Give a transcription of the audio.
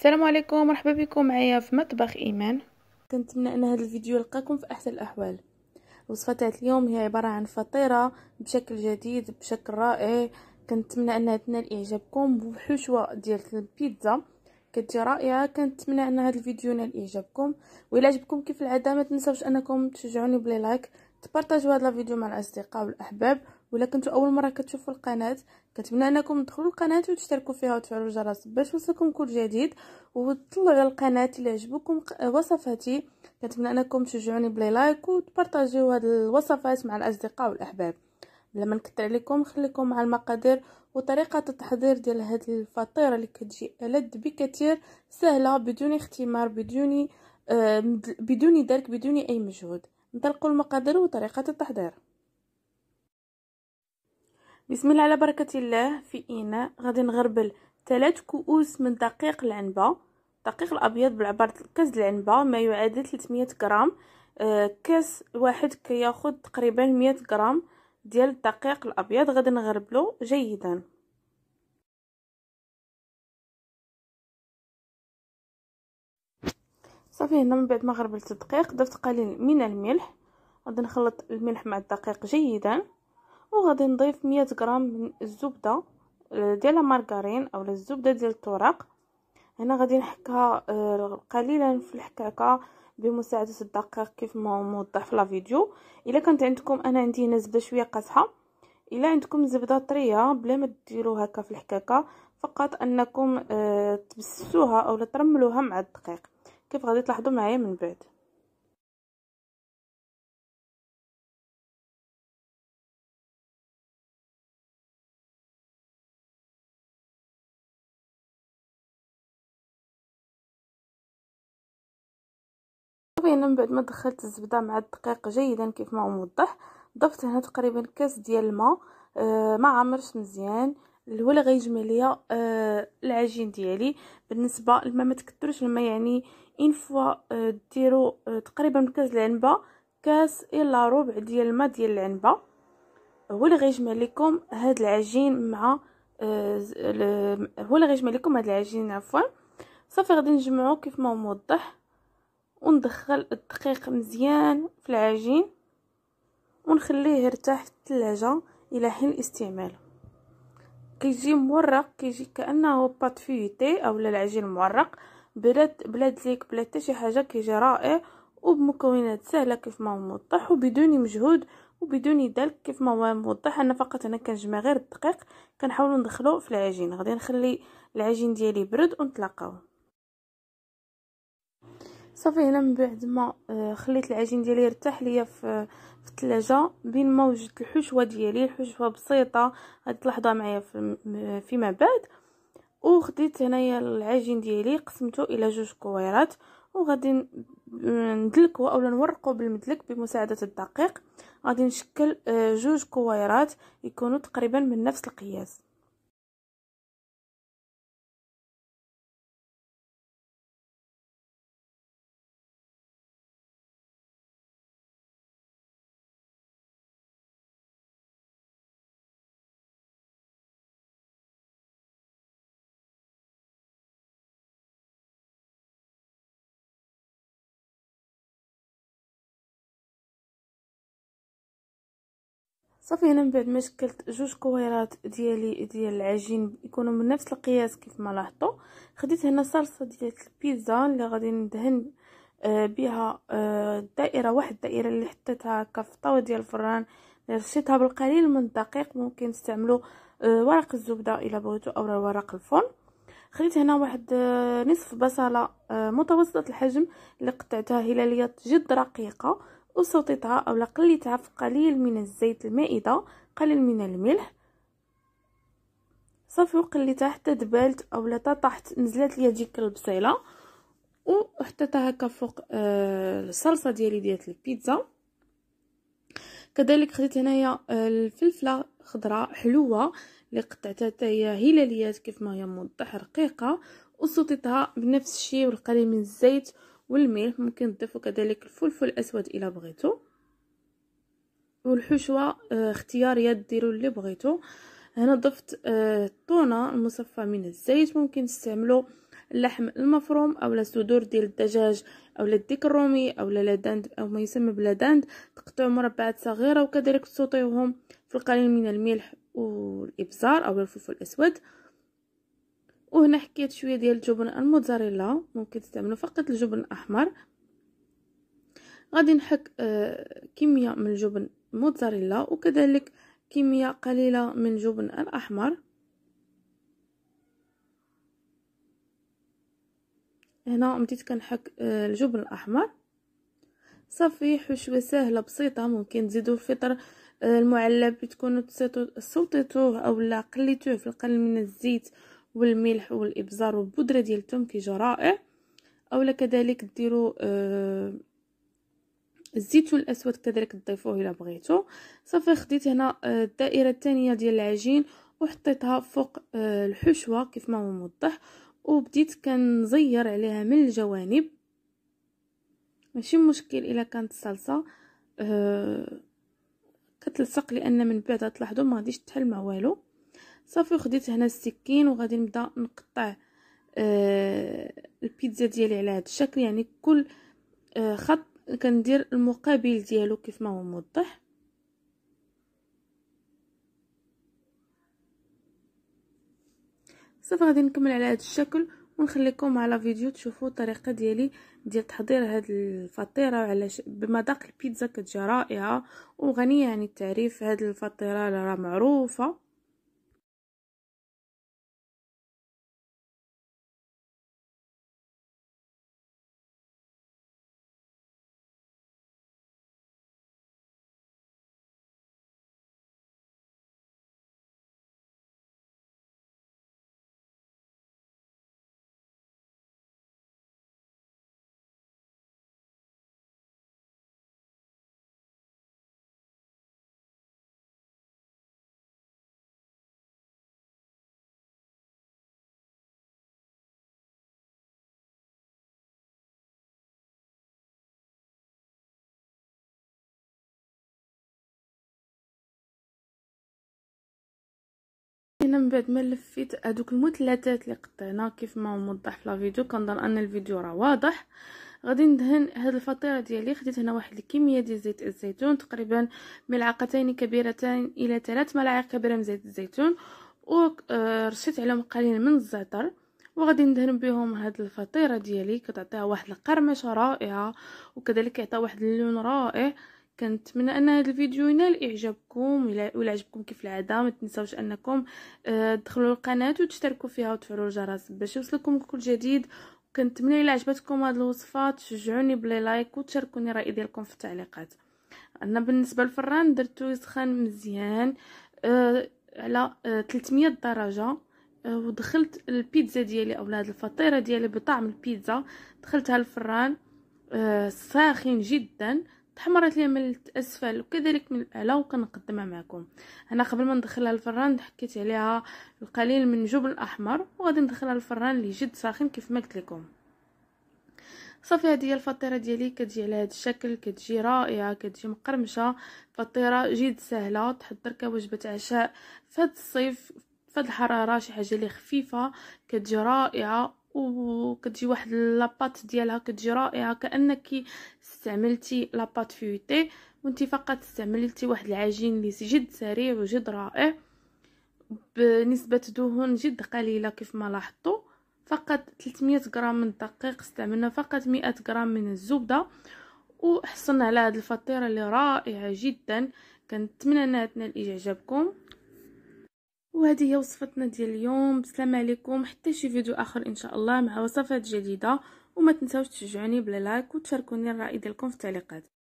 السلام عليكم مرحبا بكم معايا في مطبخ ايمان كنتمنى ان هذا الفيديو يلقاكم في احسن الاحوال الوصفه تاع اليوم هي عباره عن فطيره بشكل جديد بشكل رائع كنتمنى انها تنال اعجابكم بحشوه ديال البيتزا كتجي رائعه كنتمنى ان هذا الفيديو ينال اعجابكم والى عجبكم كيف العاده ما تنساوش انكم تشجعوني بلي لايك تبارطاجيو هذا الفيديو مع الاصدقاء والاحباب ولا كنتو اول مره كتشوفوا القناه كنتمنى انكم تدخلوا القناه وتشتركوا فيها وتفعلوا الجرس باش يوصلكم كل جديد وتطلعوا على القناه اللي عجبكم وصفاتي كنتمنى انكم تشجعوني بلي لايك وتبارطاجيو هاد الوصفات مع الاصدقاء والاحباب بلا ما نكثر عليكم خليكم مع المقادير وطريقه التحضير ديال هاد الفطيره اللي كتجي ألد بكثير سهله بدون اختمار بدون آه، بدون درك بدون اي مجهود نطلقوا المقادير وطريقه التحضير بسم الله على بركة الله في إناء غادي نغربل ثلاث كؤوس من دقيق العنبة دقيق الأبيض بالعبارة كاس العنبة ما يعادل 300 غرام كاس واحد كياخد تقريبا 100 غرام ديال الدقيق الأبيض غادي نغربلو جيدا صافي هنا من بعد ما غربلت الدقيق ضفت قليل من الملح غادي نخلط الملح مع الدقيق جيدا وغادي نضيف 100 غرام من الزبده آه، ديال المارغرين اولا الزبده ديال الطرق هنا غادي نحكها آه، قليلا في الحكاكه بمساعده الدقيق كيف ما موضح في الفيديو الا كانت عندكم انا عندي هنا زبده شويه قاصحه الا عندكم زبده طريه بلا ما ديروا هكا في الحكاكه فقط انكم آه، تبسسوها اولا ترملوها مع الدقيق كيف غادي تلاحظوا معايا من بعد طبعا من بعد ما دخلت الزبده مع الدقيق جيدا كيف ما موضح ضفت هنا تقريبا كاس ديال الماء آه ما عمرت مزيان ولا غيجمع ليا آه العجين ديالي بالنسبه لما ما تكثروش الماء يعني ان فوا آه ديروا آه تقريبا كاس العنبه كاس الا ربع ديال الماء ديال العنبه هو اللي غيجمع لكم هاد العجين مع هو آه، اللي غيجمع لكم هاد العجين عفوا صافي غادي نجمعو كيف ما موضح وندخل الدقيق مزيان في العجين ونخليه يرتاح في الثلاجة الى حين الاستعمال كيجي مورق كيجي كانه بات فيتي اولا العجين مورق بلا بلا ليك بلا حتى شي حاجه كيجي رائع وبمكونات سهله كيف ما هو موضح وبدون مجهود وبدون دلك كيف ما هو موضح انا فقط انا كنجمع غير الدقيق كنحاولوا ندخلو في العجين غادي نخلي العجين ديالي برد ونتلاقاو صافي هنا من بعد ما آه، خليت العجين ديالي يرتاح ليا في الثلاجه بين ما وجدت الحشوه ديالي الحشوه بسيطه غادي تلاحظوها معايا فيما بعد وخديت هنايا العجين ديالي قسمته الى جوج كويرات وغادي ندلكو اولا نورقو بالمدلك بمساعده الدقيق غادي نشكل آه، جوج كويرات يكونوا تقريبا من نفس القياس صافي هنا من بعد ما شكلت جوج كويرات ديالي ديال العجين يكونوا من نفس القياس كيف ما لاحظتوا خديت هنا صلصه ديال البيتزا اللي غادي ندهن آه، بها آه، دائره واحد الدائره اللي حطيتها هكا في الطاوله ديال الفران رشيتها بالقليل من الدقيق ممكن تستعملوا آه، ورق الزبده الا بغيتوا او ورق الفرن خديت هنا واحد نصف بصله متوسطه الحجم اللي قطعتها هلاليات جد رقيقه وسطتها أو قليتها في قليل من الزيت المائدة قليل من الملح صافي وقليتها حتى دبالت أو طاحت نزلت لي ديك البصيلة وحطيتها هكا فوق آه الصلصة ديالي ديال البيتزا كذلك خديت هنايا آه، الفلفله خضراء حلوه اللي قطعتها حتى هي هلاليات كيف ما هي موضحه رقيقه وسطيتها بنفس الشيء والقليل من الزيت والملح ممكن تضيفوا كذلك الفلفل الاسود الا بغيتو والحشوه آه، اختياريه ديروا اللي بغيتو هنا ضفت آه، الطونه المصفى من الزيت ممكن تستعملوا اللحم المفروم اولا صدور ديال الدجاج اولا الديك الرومي اولا لاداند او ما يسمى بلاداند تقطعوا مربعات صغيره وكذلك تسوطيوهم في القليل من الملح والابزار او الفلفل الاسود وهنا حكيت شويه ديال الجبن الموتزاريلا ممكن تستعملوا فقط الجبن الاحمر غادي نحك آه، كميه من الجبن موتزاريلا وكذلك كميه قليله من الجبن الاحمر هنا بديت كنحك آه، الجبن الاحمر صافي حشوه سهله بسيطه ممكن تزيدوا الفطر آه، المعلب تكونوا تسيطوا صوتيتوه اولا قليتوه في القليل من الزيت والملح والابزار والبودره ديال الثوم كيجي رائع اولا كذلك ديروا آه الزيتون الاسود كذلك تضيفوه الا بغيتو صافي خديت هنا آه، الدائره الثانيه ديال العجين وحطيتها فوق آه، الحشوه كيف ما هو موضح وبديت كنزير عليها من الجوانب ماشي مشكل الا كانت الصلصه أه كتلصق لان من بعد تلاحظوا ما غاديش تحل مع والو صافي وخديت هنا السكين وغادي نبدا نقطع آه البيتزا ديالي على هذا الشكل يعني كل آه خط كندير المقابل ديالو كيف ما هو موضح صافي غادي نكمل على هذا الشكل ونخليكم على فيديو تشوفوا الطريقه ديالي ديال تحضير هاد الفطيره وعلى ش... بمذاق البيتزا كتجي رائعه وغنيه يعني التعريف هاد الفطيره راه معروفه هنا من بعد ما لفيت هذوك المثلثات اللي قطعنا كيف ما موضح في الفيديو كنظن ان الفيديو راه واضح غادي ندهن هذه الفطيره ديالي خديت هنا واحد الكميه ديال زيت الزيتون تقريبا ملعقتين كبيرتين الى ثلاث ملاعق كبيره من زيت الزيتون ورشيت آه، عليهم قليل من الزعتر وغادي ندهن بهم هاد الفطيره ديالي كتعطيها واحد القرمشه رائعه وكذلك كيعطي واحد اللون رائع كنتمنى ان هذا الفيديو ينال اعجابكم ولا عجبكم كيف العاده ما تنساوش انكم آه، تدخلوا القناه وتشتركوا فيها وتفعلوا الجرس باش يوصلكم كل جديد وكنتمنى الى عجبتكم هذه الوصفه تشجعوني بلي لايك وتشاركوني الراي ديالكم في التعليقات انا بالنسبه للفران درتو يسخن مزيان أه على أه 300 درجه أه ودخلت البيتزا ديالي اولا هاد الفطيره ديالي بطعم البيتزا دخلتها الفران أه ساخن جدا تحمرت لي من الاسفل وكذلك من الاعلى وكنقدمها معكم انا قبل ما ندخلها الفران حكيت عليها القليل من جبن احمر وغادي ندخلها الفران اللي جد ساخن كيف ما قلت لكم صافي هذه الفطيره ديالي كتجي على هذا الشكل كتجي رائعه كتجي مقرمشه فطيره جد سهله تحضر كوجبه عشاء فهاد الصيف فهاد الحراره شي حاجه اللي خفيفه كتجي رائعه وكتجي واحد لاباط ديالها كتجي رائعه كانك استعملتي لاباط فيوتي وانت فقط استعملتي واحد العجين لي جد سريع وجد رائع بنسبه دهون جد قليله كيف ما لاحظتوا فقط 300 غرام من الدقيق استعملنا فقط 100 غرام من الزبده وحصلنا على هذه الفطيره اللي رائعه جدا كنتمنى انها تنال اعجابكم وهذه هي وصفتنا ديال اليوم بسلام عليكم حتى شي فيديو اخر ان شاء الله مع وصفات جديده وما تنساوش تشجعوني بلا لايك وتشاركوني الراي ديالكم في التعليقات